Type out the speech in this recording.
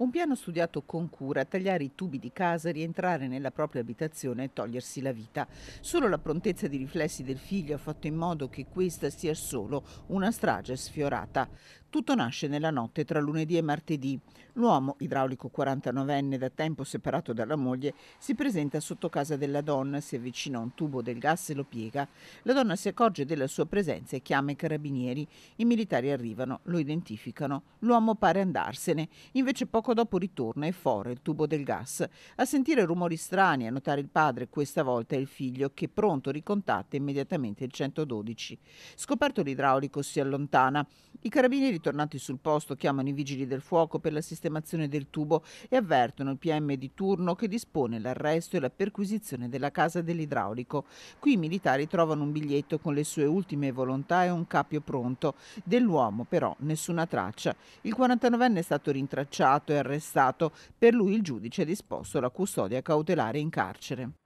Un piano studiato con cura, tagliare i tubi di casa, rientrare nella propria abitazione e togliersi la vita. Solo la prontezza di riflessi del figlio ha fatto in modo che questa sia solo una strage sfiorata. Tutto nasce nella notte tra lunedì e martedì. L'uomo, idraulico 49enne da tempo separato dalla moglie, si presenta sotto casa della donna, si avvicina a un tubo del gas e lo piega. La donna si accorge della sua presenza e chiama i carabinieri. I militari arrivano, lo identificano. L'uomo pare andarsene, invece poco dopo ritorna e fora il tubo del gas. A sentire rumori strani, a notare il padre, questa volta il figlio, che pronto ricontatta immediatamente il 112. Scoperto l'idraulico si allontana. I carabinieri tornati sul posto chiamano i vigili del fuoco per la sistemazione del tubo e avvertono il PM di turno che dispone l'arresto e la perquisizione della casa dell'idraulico. Qui i militari trovano un biglietto con le sue ultime volontà e un capio pronto. Dell'uomo però nessuna traccia. Il 49enne è stato rintracciato e arrestato. Per lui il giudice ha disposto la custodia cautelare in carcere.